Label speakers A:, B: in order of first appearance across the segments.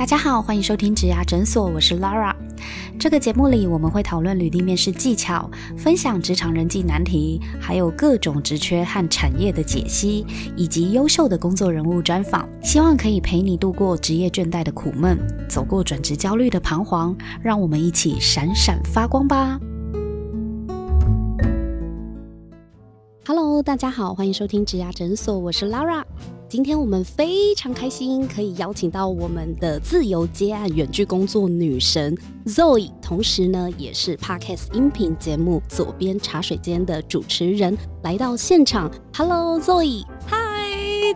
A: 大家好，欢迎收听植牙诊所，我是 Laura。这个节目里我们会讨论履历面试技巧，分享职场人际难题，还有各种职缺和产业的解析，以及优秀的工作人物专访。希望可以陪你度过职业倦怠的苦闷，走过转职焦虑的彷徨，让我们一起闪闪发光吧。Hello，大家好，欢迎收听植牙诊所，我是 Laura。今天我们非常开心，可以邀请到我们的自由接案、远距工作女神 Zoe，同时呢，也是 Podcast 音频节目《左边茶水间》的主持人来到现场。
B: Hello，Zoe！嗨，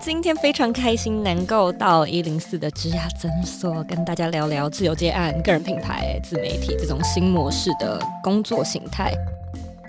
B: 今天非常开心能够到一零四的植牙诊所跟大家聊聊自由接案、个人品牌、自媒体这种新模式的工作形态。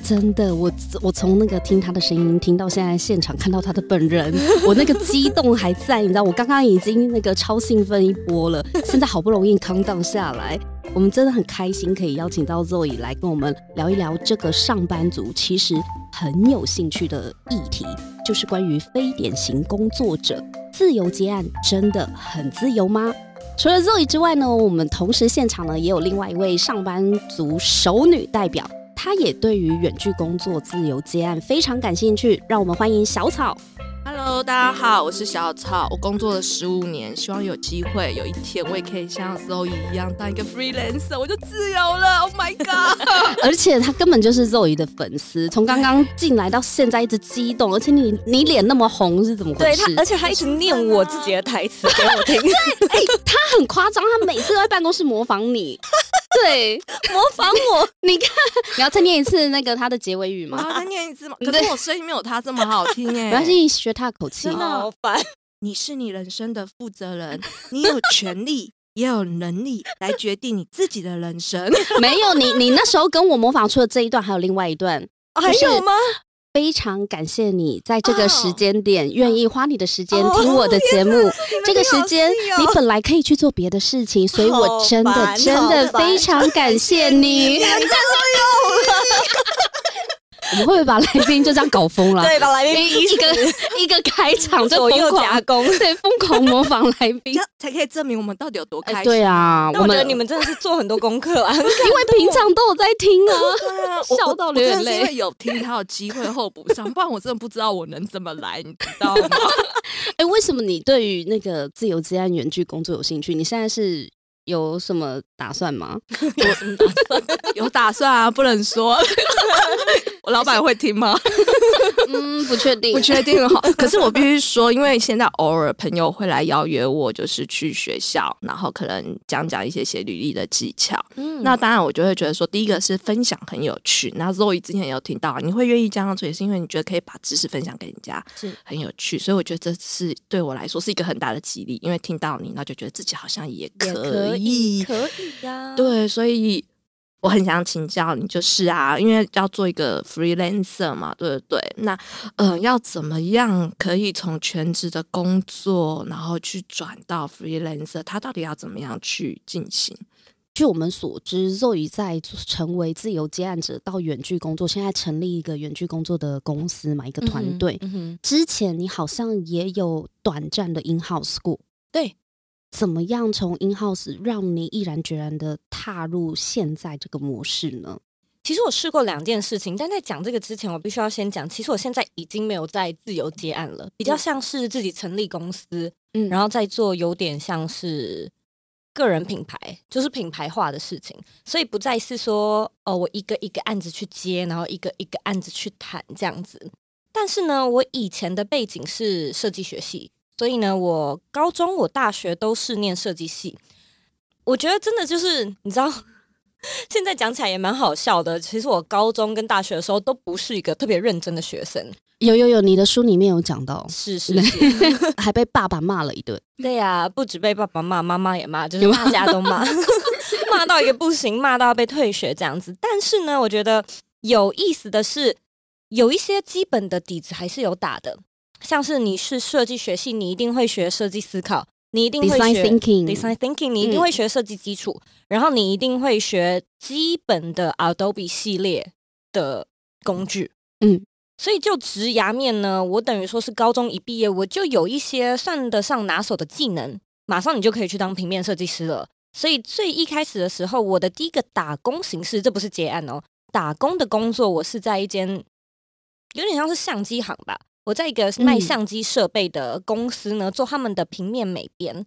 A: 真的，我我从那个听他的声音，听到现在现场看到他的本人，我那个激动还在，你知道，我刚刚已经那个超兴奋一波了，现在好不容易康荡下来，我们真的很开心可以邀请到 Zoe 来跟我们聊一聊这个上班族其实很有兴趣的议题，就是关于非典型工作者自由接案，真的很自由吗？除了 Zoe 之外呢，我们同时现场呢也有另外一位上班族熟女代表。他也对于远距工作、自由接案非常感兴趣，让我们欢迎小草。
C: Hello，大家好，我是小草。我工作了十五年，希望有机会有一天我也可以像 Zoe 一样当一个 freelancer，我就自由了。Oh my god！
A: 而且他根本就是 Zoe 的粉丝，从刚刚进来到现在一直激动，而且你你脸那么红是怎么回事？对他，而且他
B: 一直念我自己的台词给我听，
A: 他很夸张，他每次在办公室模仿你。对，模仿我，你看，你要再念一次那个他的结尾语吗？啊，再念一
C: 次吗？可是我声音没有他这么好听哎。我要先学他的口气，真的好
A: 烦。你是你人
C: 生的负责人，你有权利也有能力来决定你自己的
A: 人生。没有，你你那时候跟我模仿出的这一段，还有另外一段，还有吗？非常感谢你在这个时间点愿意花你的时间听我的 节目。这个时间你本来可以去做别的事情，所以我真的真的非常感谢你。我们会不会把来宾就这样搞疯了？对，把来宾一个一个开场就疯狂，对，疯狂模仿来
C: 宾，才可以证明我们到底有多开心。对啊，我觉得你们真的是做很多功课啊，因为平常都有
A: 在听啊，笑到流眼泪。有
C: 听才有机会候补上，不然我真的不知道我能怎么来，你知道吗？
A: 哎，为什么你对于那个自由职业原剧工作有兴趣？你现在是？有什么打算吗？有什么
C: 打算？有打算啊！不能说，我老板会
A: 听吗？嗯，不确定，不确定哈。可
C: 是我必须说，因为现在偶尔朋友会来邀约我，就是去学校，然后可能讲讲一些写履历的技巧。嗯，那当然我就会觉得说，第一个是分享很有趣。那 Zoe 之前也有听到，你会愿意这样做，也是因为你觉得可以把知识分享给人家，是很有趣。所以我觉得这是对我来说是一个很大的激励，因为听到你，那就觉得自己好像也也可以，
B: 可以呀。
C: 对，所以。我很想请教你，就是啊，因为要做一个 freelancer 嘛，对不对？那，呃，要怎么样可以从全职的工作，然后
A: 去转到 freelancer？他到底要怎么样去进行？据我们所知，肉宇在成为自由接案者，到远距工作，现在成立一个远距工作的公司嘛，一个团队。之前你好像也有短暂的音号 school，对。怎么样从 InHouse 让你毅然决然的踏入现在这个模式呢？
B: 其实我试过两件事情，但在讲这个之前，我必须要先讲，其实我现在已经没有在自由接案了，比较像是自己成立公司，嗯，然后再做有点像是个人品牌，就是品牌化的事情，所以不再是说哦，我一个一个案子去接，然后一个一个案子去谈这样子。但是呢，我以前的背景是设计学系。所以呢，我高中、我大学都是念设计系。我觉得真的就是，你知道，现在讲起来也蛮好笑的。其实我高中跟大学的时候都不是一个特别认真的学生。
A: 有有有，你的书里面有讲到，是是是，还被爸爸骂了一顿。
B: 对呀，不止被爸爸骂，妈妈也骂，就是大家都骂，骂到也不行，骂到要被退学这样子。但是呢，我觉得有意思的是，有一些基本的底子还是有打的。像是你是设计学系，你一定会学设计思考，你一定会学 design thinking，你一定会学设计基础，然后你一定会学基本的 Adobe 系列的工具。嗯，所以就直牙面呢，我等于说是高中一毕业，我就有一些算得上拿手的技能，马上你就可以去当平面设计师了。所以最一开始的时候，我的第一个打工形式，这不是结案哦，打工的工作我是在一间有点像是相机行吧。我在一个卖相机设备的公司呢，做他们的平面美编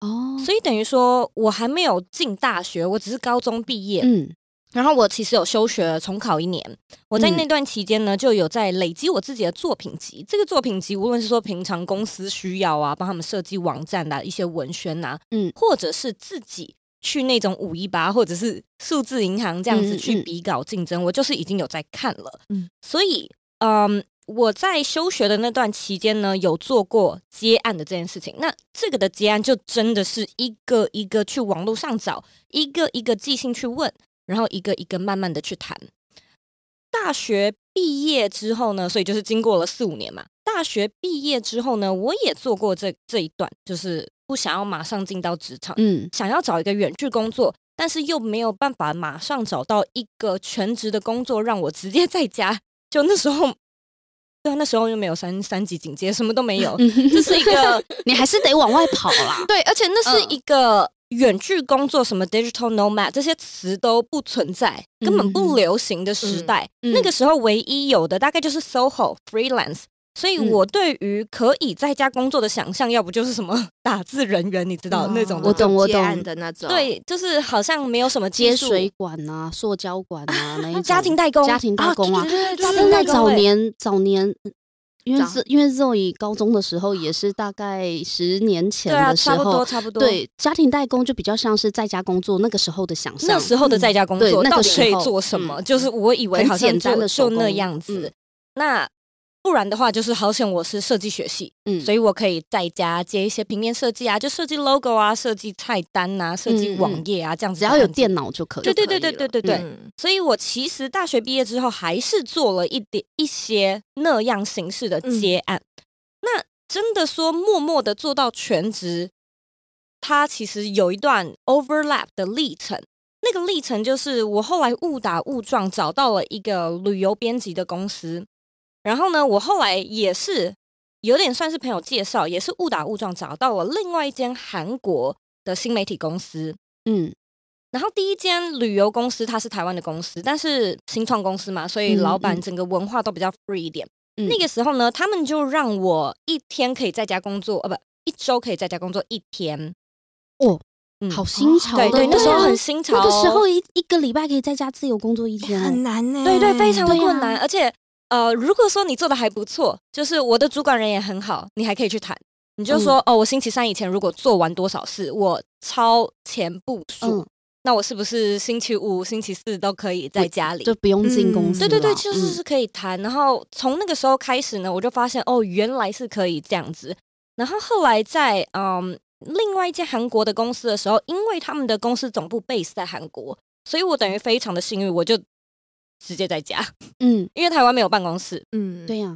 B: 哦，所以等于说我还没有进大学，我只是高中毕业，嗯，然后我其实有休学重考一年，我在那段期间呢，就有在累积我自己的作品集。这个作品集无论是说平常公司需要啊，帮他们设计网站的一些文宣啊，嗯，或者是自己去那种五一八或者是数字银行这样子去比稿竞争，我就是已经有在看了，嗯，所以嗯。我在休学的那段期间呢，有做过接案的这件事情。那这个的接案就真的是一个一个去网络上找，一个一个即兴去问，然后一个一个慢慢的去谈。大学毕业之后呢，所以就是经过了四五年嘛。大学毕业之后呢，我也做过这这一段，就是不想要马上进到职场，嗯，想要找一个远距工作，但是又没有办法马上找到一个全职的工作，让我直接在家。就那时候。对啊，那时候又没有三三级警戒，什么都没有，这是一个 你还是得往
A: 外跑啦。对，
B: 而且那是一个远距工作，什么 digital nomad 这些词都不存在，根本不流行的时代。那个时候唯一有的大概就是 soho freelance。所以我对于可以在家工作的想象，要不就是什么 打字人员，你知道那种，我懂我懂的那种。对，就是好像没有什么接
A: 水管啊、塑胶管啊那一种家庭代工、家庭代工啊。那在早年早年，因为因为 Zoe 高中的时候也是大概十年前的时候，差不多差不多。对，家庭代工就比较像是在家工作那个时候的想象，那时候的在家工作到底做什么？就是我以为很简单的手那样子。
B: 那不然的话，就是好险我是设计学系，嗯，所以我可以在家接一些平面设计啊，就设计 logo 啊，设计菜单啊，设计网页啊，这样只要有
A: 电脑就可以。对对对对对对对。
B: 所以我其实大学毕业之后，还是做了一点一些那样形式的接案。那真的说默默的做到全职，它其实有一段 overlap 的历程。那个历程就是我后来误打误撞找到了一个旅游编辑的公司。然后呢，我后来也是有点算是朋友介绍，也是误打误撞找到了另外一间韩国的新媒体公司。嗯，然后第一间旅游公司它是台湾的公司，但是新创公司嘛，所以老板整个文化都比较 free 一点。那个时候呢，他们就让我一天可以在家工作，呃，不，一周可以在家工作一天。哦，好新潮！对对，那时候很新潮。那个时候一
A: 一个礼拜可以在家自由工作一天，很难呢。对对，非常的困难，而且。
B: 呃，如果说你做的还不错，就是我的主管人也很好，你还可以去谈。你就说哦，我星期三以前如果做完多少事，我超前部署，那我是不是星期五、星期四都可以在家里，就不用进公司？对对对，就是是可以谈。然后从那个时候开始呢，我就发现哦，原来是可以这样子。然后后来在嗯，另外一间韩国的公司的时候，因为他们的公司总部 base 在韩国，所以我等于非常的幸运，我就。直接在家，嗯，因为台湾没有办公室，嗯，对呀。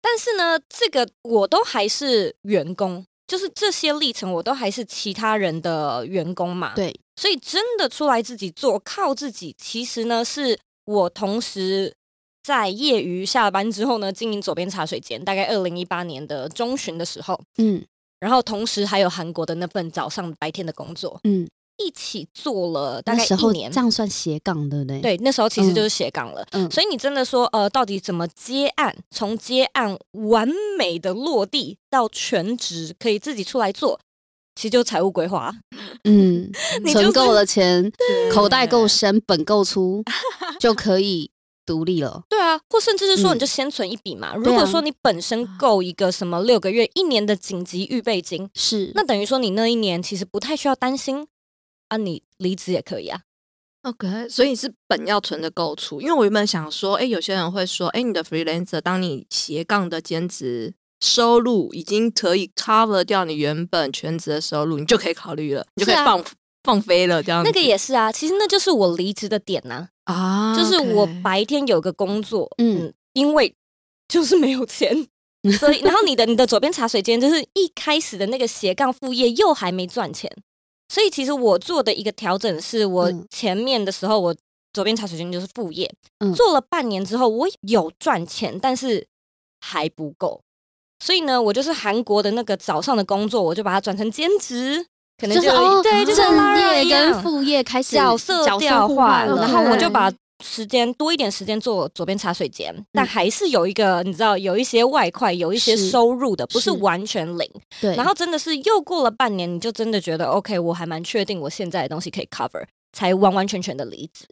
B: 但是呢，这个我都还是员工，就是这些历程我都还是其他人的员工嘛，对。所以真的出来自己做，靠自己，其实呢，是我同时在业余下班之后呢，经营左边茶水间，大概二零一八年的中旬的时候，嗯。然后同时还有韩国的那份早上白天的工作，嗯。一起做了大概一年，这样
A: 算斜杠的呢？对，那时候其实就是斜
B: 杠了。嗯，所以你真的说，呃，到底怎么接案？从接案完美的落地到全职可以自己出来做，其实就财务规划。
A: 嗯，存够了钱，口袋够深，本够粗，就可以独立了。
B: 对啊，或甚至是说，你就先存一笔嘛。如果说你本身够一个什么六个月、一年的紧急预备金，是那等于说你那一年其实不太需要担心。啊，你离职也可以啊。
C: OK，所以是本要存的够出，因为我原本想说，哎，有些人会说，哎，你的 freelancer，当你斜杠的兼职收入已经可以 cover 掉你原本全职的收入，你就可以考虑了，你就可以放放飞了。这样那个也
B: 是啊，其实那就是我离职的点呐
C: 啊，就是我
B: 白天有个工作，嗯，因为就是没有钱，所以然后你的你的左边茶水间就是一开始的那个斜杠副业又还没赚钱。所以其实我做的一个调整是我前面的时候，我左边茶水间就是副业，做了半年之后，我有赚钱，但是还不够。所以呢，我就是韩国的那个早上的工作，我就把它转成兼职，可能就哦、对正业跟副业开始角色调换然后我就把。时间多一点时间做左边茶水间，但还是有一个你知道有一些外快，有一些收入的，不是完全零。对。然后真的是又过了半年，你就真的觉得 OK，我还蛮确定我现在的东西可以 cover，才完完全全的离职。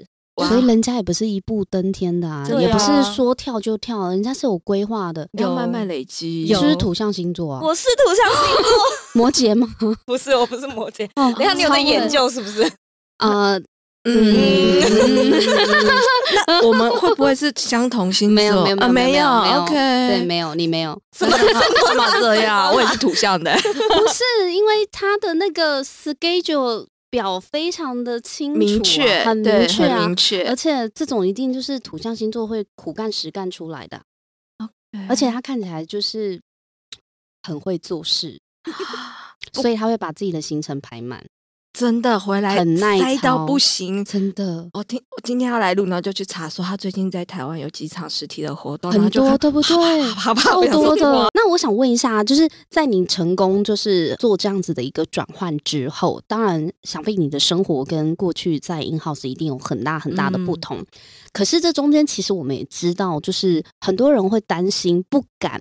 A: 所以人家也不是一步登天的啊，也不是说跳就跳，人家是有规划的，要慢慢累
B: 积。有就是土象
A: 星座啊。我
B: 是土象星座。摩羯吗？不是，我不是摩羯。你看你有在研究是不是？呃。嗯，
C: 我们会不会是相同星座？没有，没有，没有，没有。对，
A: 没有，你没有，
C: 怎么怎么这样？我也是土
A: 象的。不是，因为他的那个 schedule 表非常的清明确，很明确，明确。而且这种一定就是土象星座会苦干实干出来的。而且他看起来就是很会做事，所以他会把自己的行程排满。
C: 真的回
A: 来很耐到不行，
C: 真的。我听我今天要来录，然后就去查，说他最近在台湾有几场实体的活动，很多对
A: 不
B: 对，好多的。
A: 那我想问一下，就是在你成功就是做这样子的一个转换之后，当然想必你的生活跟过去在 In House 一定有很大很大的不同。可是这中间其实我们也知道，就是很多人会担心，不敢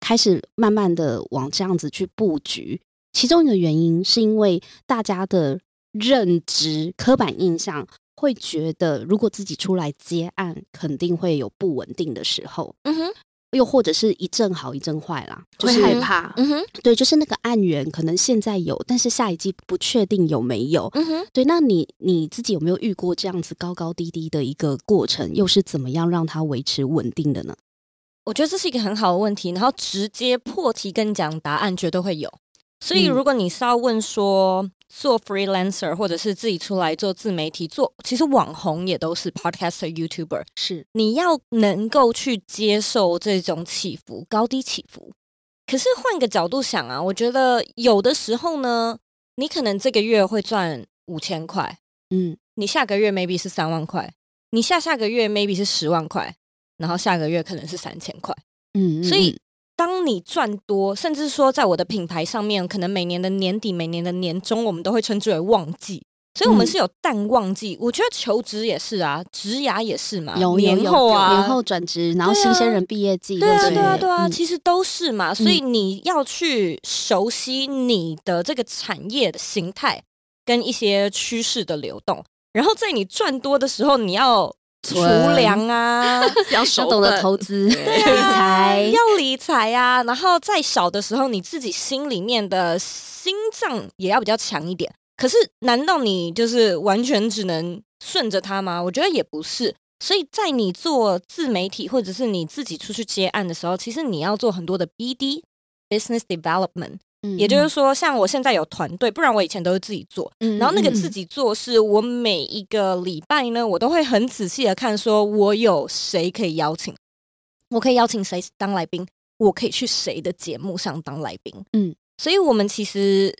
A: 开始慢慢的往这样子去布局。其中一个原因是因为大家的认知、刻板印象会觉得，如果自己出来接案，肯定会有不稳定的时候。嗯哼，又或者是一阵好一阵坏啦，是害怕。嗯哼，对，就是那个案源可能现在有，但是下一季不确定有没有。嗯哼，对，那你你自己有没有遇过这样子高高低低的一个过程？又是怎么样让它维持稳定的呢？
B: 我觉得这是一个很好的问题。然后直接破题跟你讲答案，绝对会有。所以，如果你是要问说做 freelancer 或者是自己出来做自媒体做，其实网红也都是 podcaster、youtuber，是你要能够去接受这种起伏，高低起伏。可是换个角度想啊，我觉得有的时候呢，你可能这个月会赚五千块，嗯，你下个月 maybe 是三万块，你下下个月 maybe 是十万块，然后下个月可能是三千块，
A: 嗯，所以。
B: 当你赚多，甚至说在我的品牌上面，可能每年的年底、每年的年终，我们都会称之为旺季，所以我们是有淡旺季。我觉得求职也是啊，职涯也是嘛，有年后啊，年后
A: 转职，然后新鲜人毕业季，对啊对啊对啊，其
B: 实都是嘛。所以你要去熟悉你的这个产业的形态跟一些趋势的流动，然后在你赚多的时候，你要。储粮啊，要懂得投资，理财要理财呀。然后在小的时候，你自己心里面的心脏也要比较强一点。可是，难道你就是完全只能顺着他吗？我觉得也不是。所以在你做自媒体或者是你自己出去接案的时候，其实你要做很多的 BD（Business Development）。也就是说，像我现在有团队，不然我以前都是自己做。然后那个自己做是，我每一个礼拜呢，我都会很仔细的看，说我有谁可以邀请，我可以邀请谁当来宾，我可以去谁的节目上当来宾。嗯，所以我们其实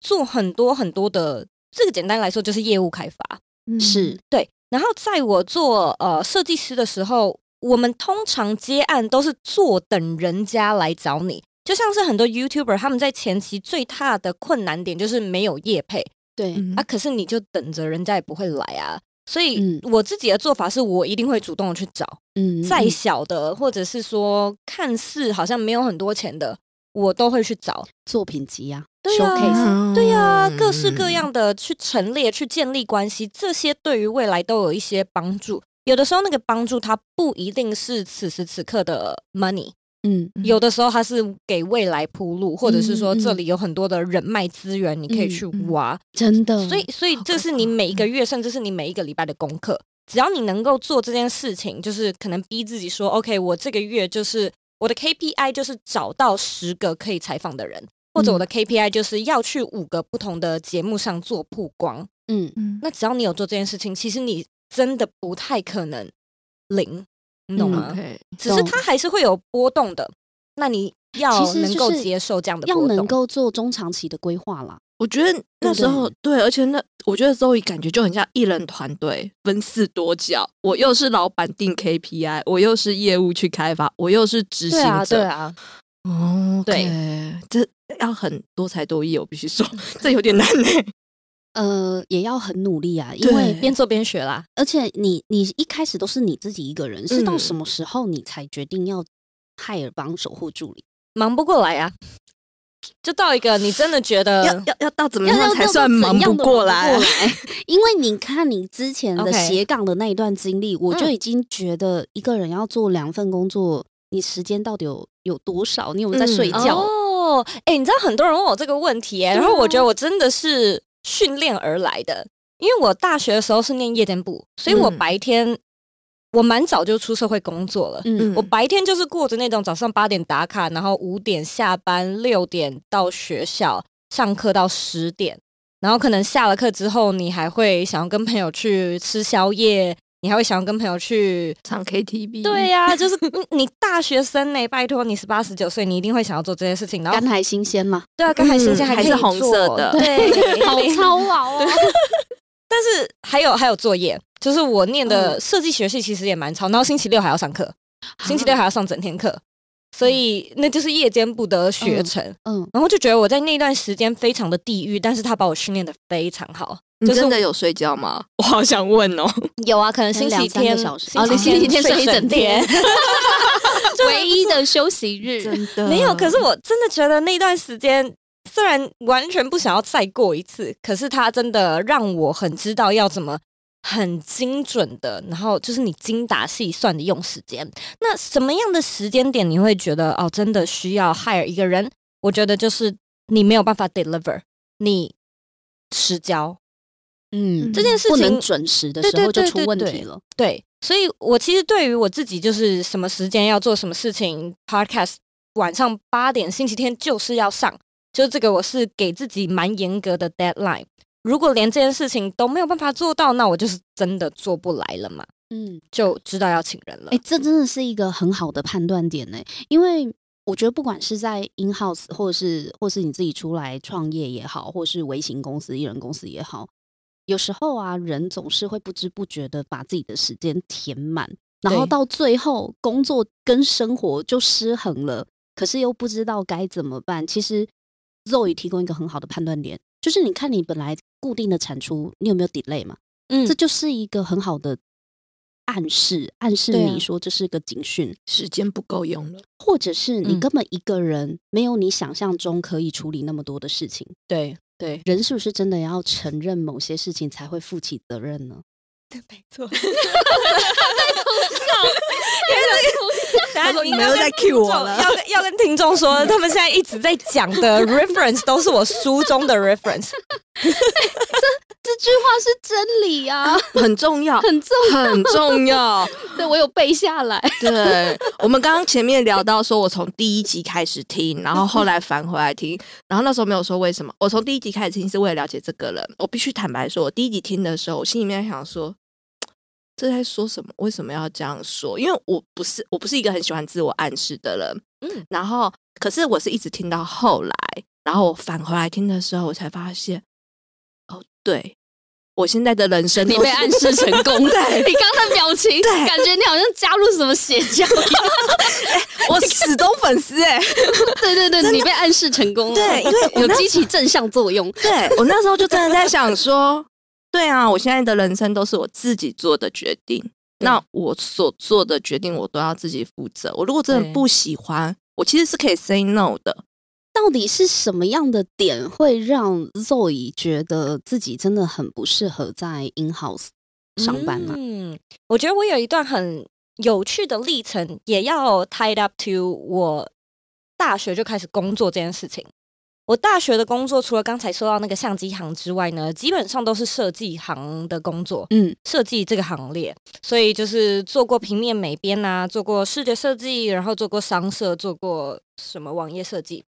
B: 做很多很多的，这个简单来说就是业务开发，是对。然后在我做呃设计师的时候，我们通常接案都是坐等人家来找你。就像是很多 YouTuber，他们在前期最大的困难点就是没有业配，对啊，可是你就等着人家也不会来啊。所以，我自己的做法是我一定会主动去找，嗯，再小的或者是说看似好像没有很多钱的，我都会去找作品集呀，showcase，对呀，各式各样的去陈列、去建立关系，这些对于未来都有一些帮助。有的时候那个帮助它不一定是此时此刻的 money。嗯，有的时候他是给未来铺路，或者是说这里有很多的人脉资源，你可以去挖，真的。所以，所以这是你每一个月，甚至是你每一个礼拜的功课。只要你能够做这件事情，就是可能逼自己说，OK，我这个月就是我的 KPI 就是找到十个可以采访的人，或者我的 KPI 就是要去五个不同的节目上做曝光。嗯嗯，那只要你有做这件事情，其实你真的不太可能零。
A: 懂吗？只是它
B: 还是会有波动的，那你要能够接受这样的波动，要
A: 能够做中长期的规划啦。
C: 我觉得那时候对，而且那我觉得周瑜感觉就很像艺人团队分四多角，我又是老板定 KPI，我又是业务去开发，我又是执行者，对啊，哦，对，这要很多才多艺，我必须说
A: 这有点难呢。呃，也要很努力啊，因为边做边学啦。而且你你一开始都是你自己一个人，是到什么时候你才决定要派尔帮守护助理？
B: 忙不过来啊，就到一个你真的觉得要要要到怎么样才算忙不过来？
A: 因为你看你之前的斜杠的那一段经历，我就已经觉得一个人要做两份工作，你时间
B: 到底有有多少？你有没有在睡觉？哦，哎，你知道很多人问我这个问题，哎，然后我觉得我真的是。训练而来的，因为我大学的时候是念夜间部，所以我白天我蛮早就出社会工作了。嗯，我白天就是过着那种早上八点打卡，然后五点下班，六点到学校上课到十点，然后可能下了课之后，你还会想要跟朋友去吃宵夜。你还会想要跟朋友去唱 K T V？对呀，就是 你大学生呢，拜托你十八十九岁，你一定会想要做这些事情。然后，肝还新鲜嘛？对啊，肝还新鲜，还是红色的，对，好超 好哦。但是还有还有作业，就是我念的设计学系其实也蛮超，然后星期六还要上课，星期六还要上整天课，所以那就是夜间不得学成。嗯，然后就觉得我在那段时间非常的地狱，但是他把我训练的非常好。
C: 你真的有睡觉吗？我好想问哦。
B: 有啊，可能星期天，哦，你星期天睡一整天，唯一的休息日，真的没有。可是我真的觉得那段时间，虽然完全不想要再过一次，可是它真的让我很知道要怎么很精准的，然后就是你精打细算的用时间。那什么样的时间点你会觉得哦，真的需要 hire 一个人？我觉得就是你没有办法 deliver，你迟交，嗯，这件事情不能准时的时候就出问题了。对，所以我其实对于我自己就是什么时间要做什么事情，podcast 晚上八点，星期天就是要上，就这个我是给自己蛮严格的 deadline。如果连这件事情都没有办法做到，那我就是真的做不来了嘛。嗯，就知道要请人了。哎，这
A: 真的是一个很好的判断点呢，因为我觉得不管是在 in house，或者是或是你自己出来创业也好，或是微型公司、艺人公司也好。有时候啊，人总是会不知不觉的把自己的时间填满，然后到最后工作跟生活就失衡了。可是又不知道该怎么办。其实 Zoe 提供一个很好的判断点，就是你看你本来固定的产出，你有没有 delay 嘛？嗯，这就是一个很好的暗示，暗示你说这是个警讯，时间不够用了，或者是你根本一个人没有你想象中可以处理那么多的事情。对。对，人是不是真的要承认某些事情才会负起责任呢？
C: 对，没错，在偷
B: 大家录没有在 cue 我了，要要跟听众说，他们现在一直在讲的 reference 都是我书中的 reference。
A: 这句话是真理啊，很重要，很重，很重要。对，我有背下来。对，
C: 我们刚刚前面聊到说，我从第一集开始听，然后后来返回来听，然后那时候没有说为什么。我从第一集开始听是为了了解这个人，我必须坦白说，我第一集听的时候，我心里面想说，这在说什么？为什么要这样说？因为我不是，我不是一个很喜欢自我暗示的人。嗯，然后，可是我是一直听到后来，然后我返回来听的时候，我才发现。对，我现在的人生你被暗示成功了。你刚才
A: 表情，感觉你好像加入什么邪教。我始终粉丝哎，对对对，你被暗示成功了，因为有激起正向作
C: 用。对我那时候就真的在想说，对啊，我现在的人生都是我自己做的决定，那我所做的决定我都要自己负责。我如果真的不喜
A: 欢，我其实是可以 say no 的。到底是什么样的点会让 Zoe 觉得自己真的很不适合在 In House 上班呢？
B: 嗯，我觉得我有一段很有趣的历程，也要 tied up to 我大学就开始工作这件事情。我大学的工作除了刚才说到那个相机行之外呢，基本上都是设计行的工作。嗯，设计这个行列，所以就是做过平面美编啊，做过视觉设计，然后做过商社，做过什么网页设计。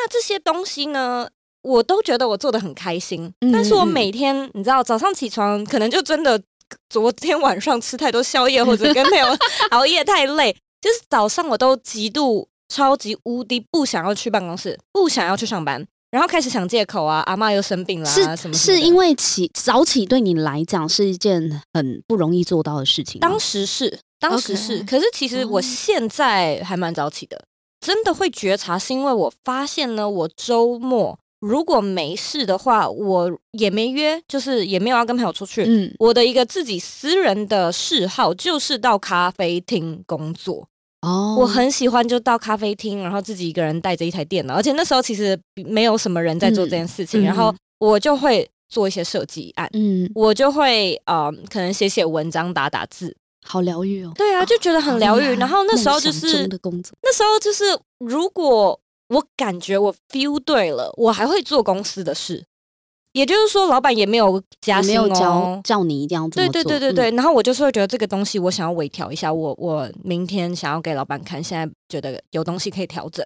B: 那这些东西呢，我都觉得我做的很开心。但是我每天，你知道，早上起床可能就真的，昨天晚上吃太多宵夜，或者跟朋友 熬夜太累，就是早上我都极度超级无敌不想要去办公室，不想要去上班，然后开始想借口啊，阿妈又生病了，是是因
A: 为起早起对你来讲是一件很不容易做到的事情。当
B: 时是，当时是，可是其实我现在还蛮早起的。真的会觉察，是因为我发现呢，我周末如果没事的话，我也没约，就是也没有要跟朋友出去。嗯，我的一个自己私人的嗜好就是到咖啡厅工作。
A: 哦，我很
B: 喜欢就到咖啡厅，然后自己一个人带着一台电脑，而且那时候其实没有什么人在做这件事情，然后我就会做一些设计案，嗯，我就会呃，可能写写文章，打打字。好疗愈哦，对啊，就觉得很疗愈。然后那时候就是，那时候就是，如果我感觉我 feel 对了，我还会做公司的事。也就是说，老板也没有加薪哦，叫你一定要做。对对对对对。然后我就是会觉得这个东西，我想要微调一下。我我明天想要给老板看，现在觉得有东西可以调整，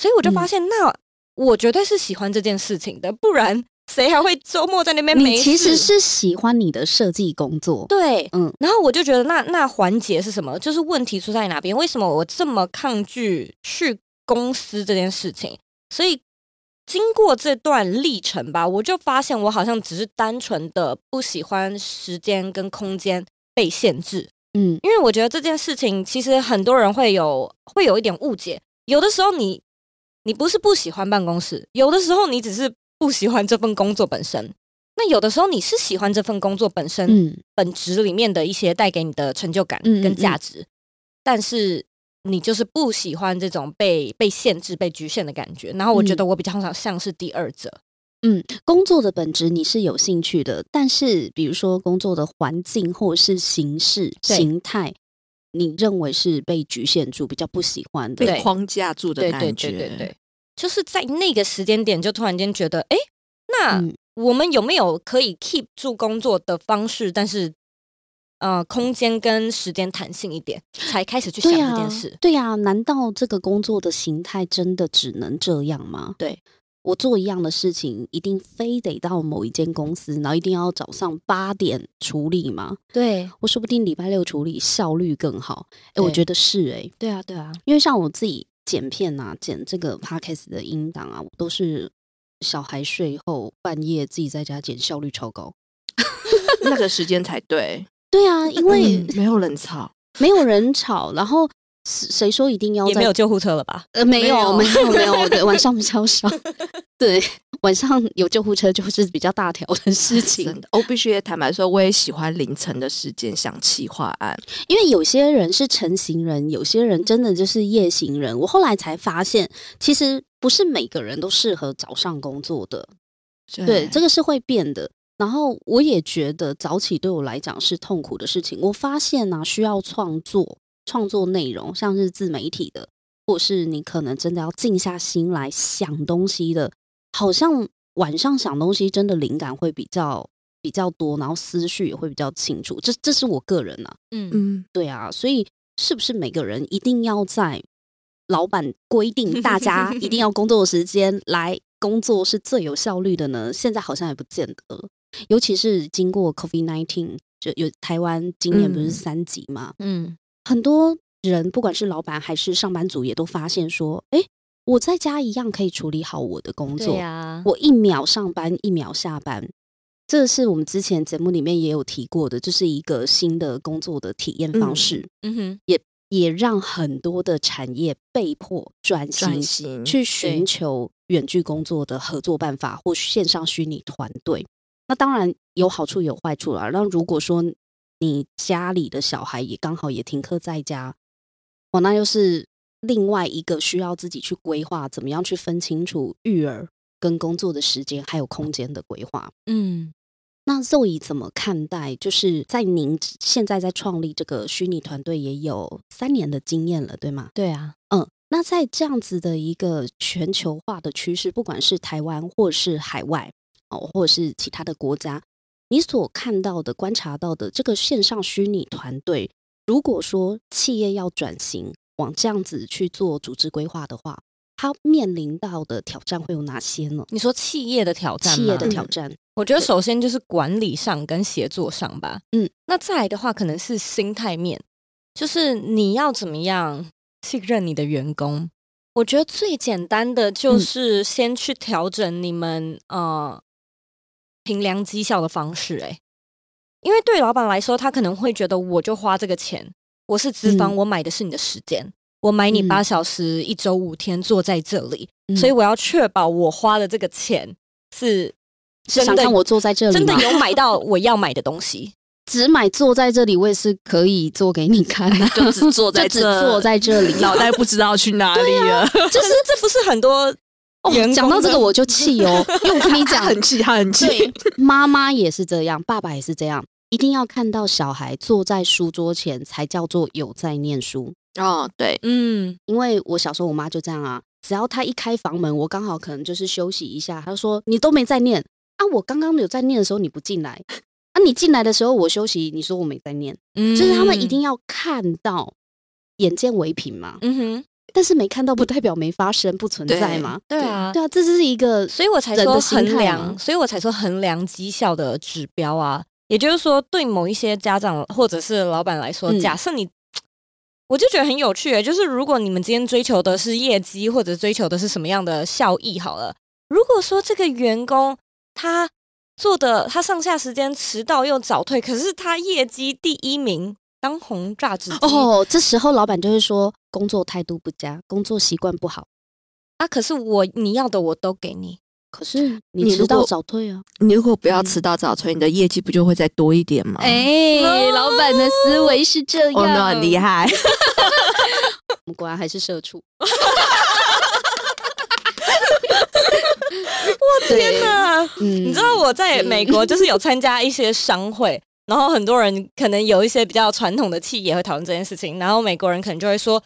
B: 所以我就发现，那我绝对是喜欢这件事情的，不然。谁还会周末在那边？你其实是
A: 喜欢你的设计工作，
B: 对，嗯。然后我就觉得，那那环节是什么？就是问题出在哪边？为什么我这么抗拒去公司这件事情？所以经过这段历程吧，我就发现我好像只是单纯的不喜欢时间跟空间被限制。嗯，因为我觉得这件事情其实很多人会有会有一点误解。有的时候，你你不是不喜欢办公室，有的时候你只是。不喜欢这份工作本身，那有的时候你是喜欢这份工作本身本职里面的一些带给你的成就感跟价值，但是你就是不喜欢这种被被限制、被局限的感觉。然后我觉得我比较像像是第二者，
A: 嗯，工作的本质你是有兴趣的，但是比如说工作的环境或是形式形态，你认为是被局限住、比较不喜欢的框
B: 架住的感觉。就是在那个时间点，就突然间觉得，哎，那我们有没有可以 keep 住工作的方式？但是，呃，空间跟时间弹性一点，才开始去想这件事。
A: 对呀，难道这个工作的形态真的只能这样吗？对，我做一样的事情，一定非得到某一间公司，然后一定要早上八点处理吗？对，我说不定礼拜六处理效率更好。哎，我觉得是哎。对啊，对啊，因为像我自己。剪片呐，剪这个 podcast 的音档啊，我都是小孩睡后半夜自己在家剪，效率超高。那个时间 才对。对啊，因为没有人吵，没有人吵，然后。谁说一定要也没有救
B: 护车了吧？呃，没
A: 有，没有，没有。对，晚上比较少。对，晚上
C: 有救护车就是比较大条的事情。我必须也坦白说，我也喜欢凌晨的时间
A: 想企划案，因为有些人是晨行人，有些人真的就是夜行人。我后来才发现，其实不是每个人都适合早上工作的。对，这个是会变的。然后我也觉得早起对我来讲是痛苦的事情。我发现呢，需要创作。创作内容，像是自媒体的，或是你可能真的要静下心来想东西的，好像晚上想东西真的灵感会比较比较多，然后思绪也会比较清楚。这这是我个人啊，嗯嗯，对啊。所以是不是每个人一定要在老板规定大家一定要工作的时间 来工作是最有效率的呢？现在好像也不见得，尤其是经过 COVID nineteen，就有台湾今年不是三级嘛，嗯。很多人，不管是老板还是上班族，也都发现说：“哎，我在家一样可以处理好我的工作。呀，我一秒上班，一秒下班。这是我们之前节目里面也有提过的，这是一个新的工作的体验方式。嗯哼，也也让很多的产业被迫转型，去寻求远距工作的合作办法或线上虚拟团队。那当然有好处，有坏处了。那如果说……你家里的小孩也刚好也停课在家，哦，那又是另外一个需要自己去规划，怎么样去分清楚育儿跟工作的时间还有空间的规划。嗯，那肉姨怎么看待？就是在您现在在创立这个虚拟团队也有三年的经验了，对吗？对啊，嗯，那在这样子的一个全球化的趋势，不管是台湾或是海外哦，或者是其他的国家。你所看到的、观察到的这个线上虚拟团队，如果说企业要转型往这样子去做组
B: 织规划的话，它面临到的挑战会有哪些呢？你说企业的挑战？企业的挑战，我觉得首先就是管理上跟协作上吧。嗯，那再来的话，可能是心态面，就是你要怎么样信任你的员工？我觉得最简单的就是先去调整你们呃。凭量绩效的方式，哎，因为对老板来说，他可能会觉得我就花这个钱，我是值房，我买的是你的时间，我买你八小时一周五天坐在这里，所以我要确保我花的这个钱是
A: 真的，我坐在这里真的有买到
B: 我要买的东西，只买坐在这
A: 里，我也是可以做给你看，就只坐 在这，坐在这里，脑袋
B: 不知道去
C: 哪
A: 里了，就是
B: 这不是很多。讲到这个我就气哦，因为我跟你 讲，很气，很气。对，
A: 妈妈也是这样，爸爸也是这样，一定要看到小孩坐在书桌前才叫做有在念书。哦，对，嗯，因为我小时候我妈就这样啊，只要她一开房门，我刚好可能就是休息一下，她说你都没在念啊，我刚刚有在念的时候你不进来，啊，你进来的时候我休息，你说我没在念，嗯，就是他们一定要看到，眼见为凭嘛，嗯哼。但是没
B: 看到不代表没发生，不存在嘛？对啊，对啊，这是一个，所以我才说衡量，所以我才说衡量绩效的指标啊。也就是说，对某一些家长或者是老板来说，假设你，我就觉得很有趣诶。就是如果你们今天追求的是业绩，或者追求的是什么样的效益？好了，如果说这个员工他做的他上下时间迟到又早退，可是他业绩第一名。当红炸子鸡。哦，这时
A: 候老板就会说工作态度不佳，工作习惯不好
B: 啊。可是我你要的我都给你，可是你迟到早退啊。
C: 你如果不要迟到早退，你的业绩不就会再多一点吗？哎，
B: 老
A: 板的思维是这样，很厉害！我们果然还是社畜。
B: 我 天哪！你知道我在美国就是有参加一些商会。然后很多人可能有一些比较传统的企业会讨论这件事情，然后美国人可能就会说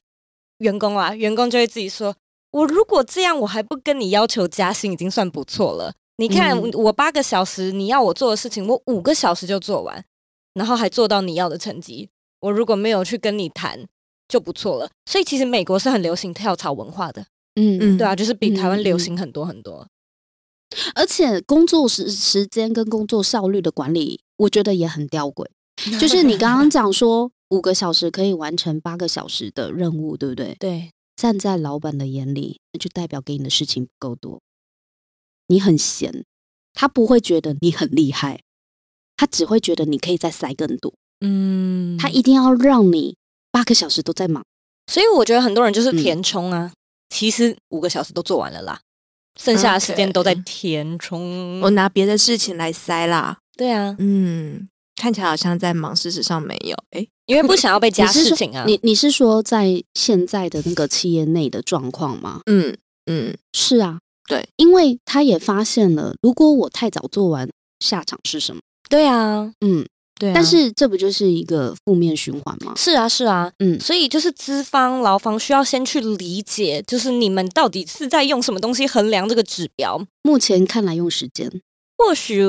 B: 员工啊，员工就会自己说，我如果这样，我还不跟你要求加薪已经算不错了。你看我八个小时你要我做的事情，我五个小时就做完，然后还做到你要的成绩，我如果没有去跟你谈就不错了。所以其实美国是很流行跳槽文化的，嗯嗯，对啊，就是比台湾流行很多很多。而且
A: 工作时时间跟工作效率的管理，我觉得也很吊诡。就是你刚刚讲说五个小时可以完成八个小时的任务，对不对？对。站在老板的眼里，那就代表给你的事情不够多，你很闲。他不会觉得你很厉害，他只会觉得你可以再塞更多。嗯。
B: 他一定要让你八个小时都在忙。所以我觉得很多人就是填充啊，其实五个小时都做完了啦。
C: 剩下的时间都
B: 在填充，
C: 我拿别的事情来塞啦。对啊，嗯，看起来好像在忙，事实上没有。哎，
A: 因为不想要被加事情啊。你你是说在现在的那个企业内的状况吗？嗯嗯，是啊，对，因为他也发现了，如果我太早做完，下场是什么？
B: 对啊，
A: 嗯。但是这不就是一个负面循环吗？是
B: 啊，是啊，嗯，所以就是资方、劳方需要先去理解，就是你们到底是在用什么东西衡量这个指标？
A: 目前看来用时间。
B: 或许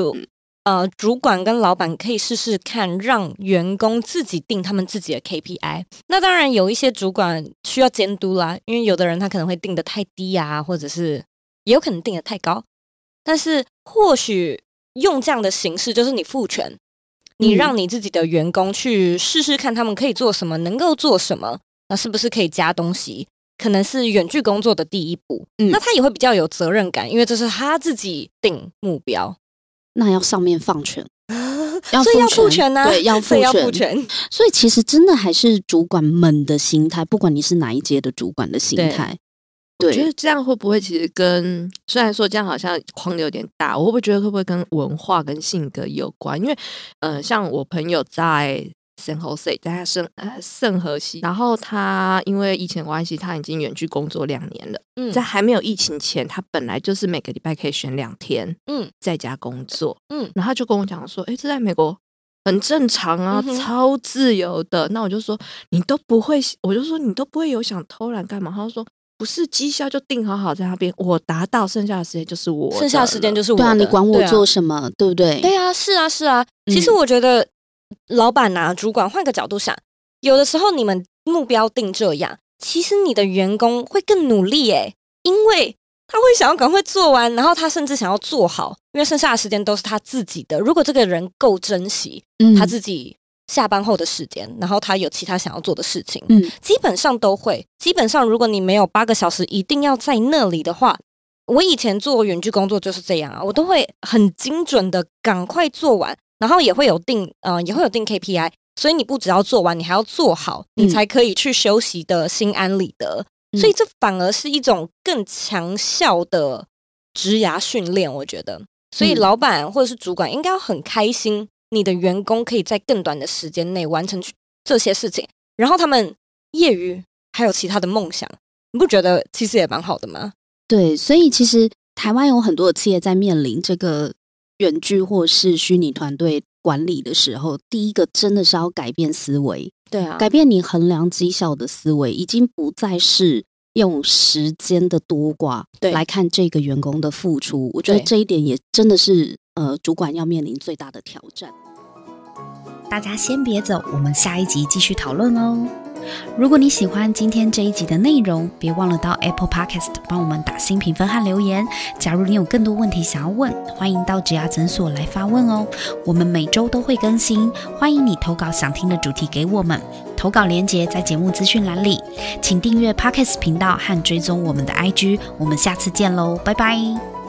B: 呃，主管跟老板可以试试看，让员工自己定他们自己的 KPI。那当然有一些主管需要监督啦，因为有的人他可能会定的太低啊，或者是也有可能定的太高。但是或许用这样的形式，就是你赋权。你让你自己的员工去试试看，他们可以做什么，能够做什么，那是不是可以加东西？可能是远距工作的第一步。嗯，那他也会比较有责任感，因为这是他自己定目标。
A: 那要上面放权，所以要赋权啊？对，要 要赋权。所以其实真的还是主管们的心态，不管你是哪一届的主管的心态。
C: 我觉得这样会不会其实跟虽然说这样好像框的有点大，我会不会觉得会不会跟文化跟性格有关？因为，嗯，像我朋友在圣何塞，在他圣呃圣何西，然后他因为疫情关系他已经远距工作两年了。嗯，在还没有疫情前，他本来就是每个礼拜可以选两天，嗯，在家工作，嗯，然后他就跟我讲说：“哎，这在美国很正常啊，超自由的。”那我就说：“你都不会，我就说你都不会有想偷懒干嘛？”他说。不是绩效就定好好在那边，我达到剩下的时间就是我，剩下的时间就是我。对啊，你管
A: 我做什么，对不对？对啊，
B: 是啊，是啊。其实我觉得，老板呐，主管换个角度想，有的时候你们目标定这样，其实你的员工会更努力诶，因为他会想要赶快做完，然后他甚至想要做好，因为剩下的时间都是他自己的。如果这个人够珍惜，嗯，他自己。下班后的时间，然后他有其他想要做的事情，嗯，基本上都会。基本上，如果你没有八个小时一定要在那里的话，我以前做远距工作就是这样啊，我都会很精准的赶快做完，然后也会有定，呃，也会有定 KPI，所以你不只要做完，你还要做好，你才可以去休息的心安理得。所以这反而是一种更强效的职涯训练，我觉得。所以老板或者是主管应该很开心。你的员工可以在更短的时间内完成这些事情，然后他们业余还有其他的梦想，你不觉得其实也蛮好的吗？
A: 对，所以其实台湾有很多的企业在面临这个远距或是虚拟团队管理的时候，第一个真的是要改变思维，对啊，改变你衡量绩效的思维，已经不再是用时间的多寡来看这个员工的付出。我觉得这一点也真的是呃，主管要面临最大的挑战。大家先别走，我们下一集继续讨论哦。如果你喜欢今天这一集的内容，别忘了到 Apple Podcast 帮我们打新评分和留言。假如你有更多问题想要问，欢迎到植牙诊所来发问哦。我们每周都会更新，欢迎你投稿想听的主题给我们。投稿链接在节目资讯栏里，请订阅 Podcast 频道和追踪我们的 IG。我们下次见喽，拜拜。